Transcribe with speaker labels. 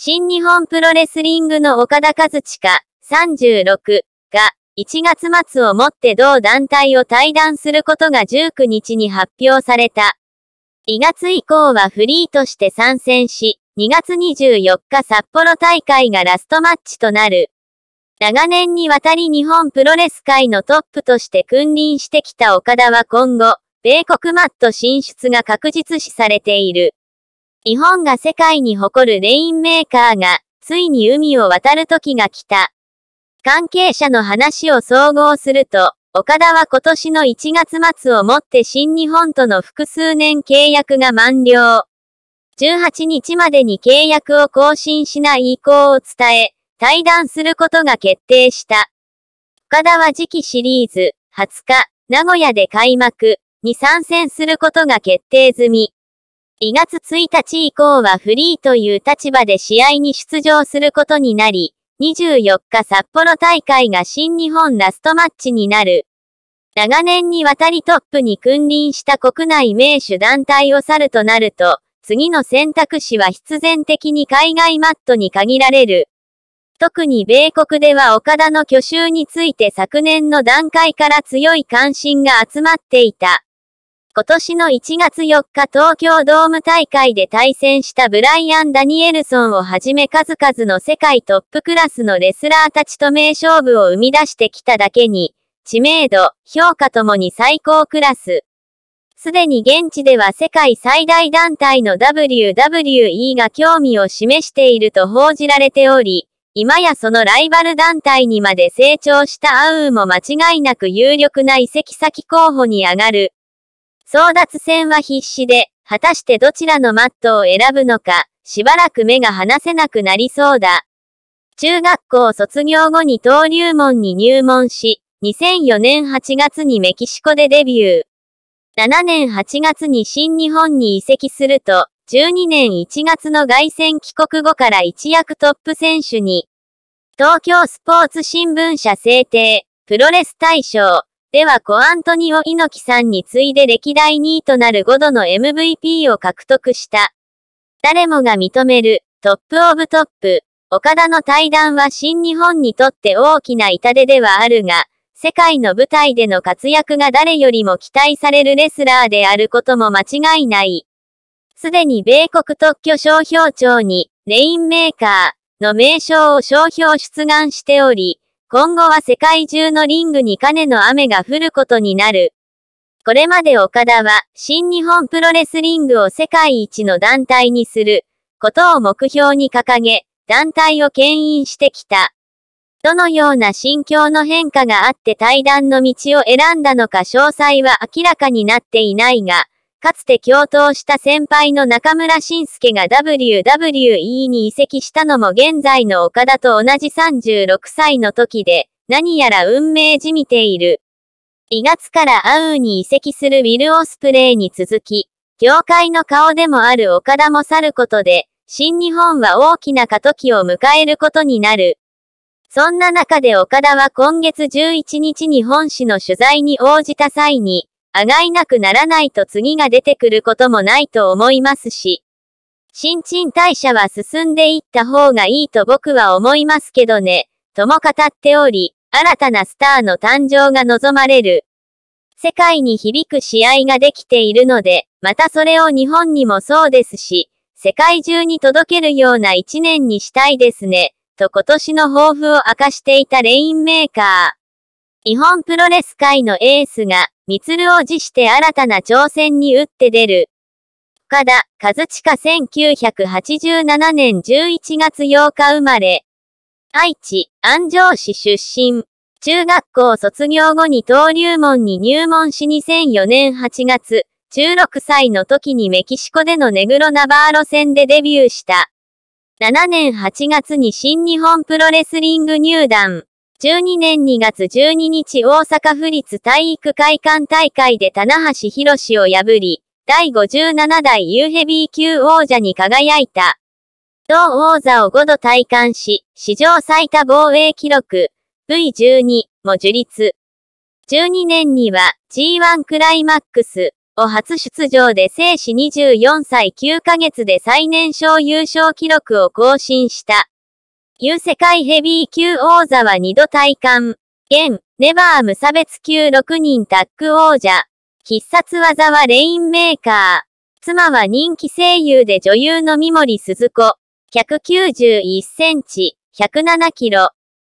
Speaker 1: 新日本プロレスリングの岡田和親36が1月末をもって同団体を退団することが19日に発表された。2月以降はフリーとして参戦し、2月24日札幌大会がラストマッチとなる。長年にわたり日本プロレス界のトップとして君臨してきた岡田は今後、米国マット進出が確実視されている。日本が世界に誇るレインメーカーが、ついに海を渡る時が来た。関係者の話を総合すると、岡田は今年の1月末をもって新日本との複数年契約が満了。18日までに契約を更新しない意向を伝え、対談することが決定した。岡田は次期シリーズ、20日、名古屋で開幕に参戦することが決定済み。2月1日以降はフリーという立場で試合に出場することになり、24日札幌大会が新日本ラストマッチになる。長年にわたりトップに君臨した国内名手団体を去るとなると、次の選択肢は必然的に海外マットに限られる。特に米国では岡田の去就について昨年の段階から強い関心が集まっていた。今年の1月4日東京ドーム大会で対戦したブライアン・ダニエルソンをはじめ数々の世界トップクラスのレスラーたちと名勝負を生み出してきただけに、知名度、評価ともに最高クラス。すでに現地では世界最大団体の WWE が興味を示していると報じられており、今やそのライバル団体にまで成長したアウーも間違いなく有力な移籍先候補に上がる。争奪戦は必死で、果たしてどちらのマットを選ぶのか、しばらく目が離せなくなりそうだ。中学校卒業後に登竜門に入門し、2004年8月にメキシコでデビュー。7年8月に新日本に移籍すると、12年1月の外戦帰国後から一躍トップ選手に、東京スポーツ新聞社制定、プロレス大賞、ではコアントニオ猪木さんに次いで歴代2位となる5度の MVP を獲得した。誰もが認める、トップオブトップ。岡田の対談は新日本にとって大きな痛手ではあるが、世界の舞台での活躍が誰よりも期待されるレスラーであることも間違いない。すでに米国特許商標庁に、レインメーカーの名称を商標出願しており、今後は世界中のリングに金の雨が降ることになる。これまで岡田は、新日本プロレスリングを世界一の団体にする、ことを目標に掲げ、団体を牽引してきた。どのような心境の変化があって対談の道を選んだのか詳細は明らかになっていないが、かつて共闘した先輩の中村晋介が WWE に移籍したのも現在の岡田と同じ36歳の時で、何やら運命じみている。2月からアウーに移籍するウィル・オスプレイに続き、業界の顔でもある岡田も去ることで、新日本は大きな過渡期を迎えることになる。そんな中で岡田は今月11日に本誌の取材に応じた際に、あがいなくならないと次が出てくることもないと思いますし、新陳代謝は進んでいった方がいいと僕は思いますけどね、とも語っており、新たなスターの誕生が望まれる。世界に響く試合ができているので、またそれを日本にもそうですし、世界中に届けるような一年にしたいですね、と今年の抱負を明かしていたレインメーカー。日本プロレス界のエースが、ミツルを辞して新たな挑戦に打って出る。岡田、和親1987年11月8日生まれ。愛知、安城市出身。中学校卒業後に登竜門に入門し2004年8月、16歳の時にメキシコでのネグロナバーロ戦でデビューした。7年8月に新日本プロレスリング入団。1 2年2月12日大阪府立体育会館大会で棚橋博を破り、第57代 U ヘビー級王者に輝いた。同王座を5度体感し、史上最多防衛記録、V12 も樹立。12年には G1 クライマックスを初出場で生死24歳9ヶ月で最年少優勝記録を更新した。U 世界ヘビー級王座は2度体感。現、ネバー無差別級6人タッグ王者。必殺技はレインメーカー。妻は人気声優で女優の三森鈴子。191センチ、107キロ。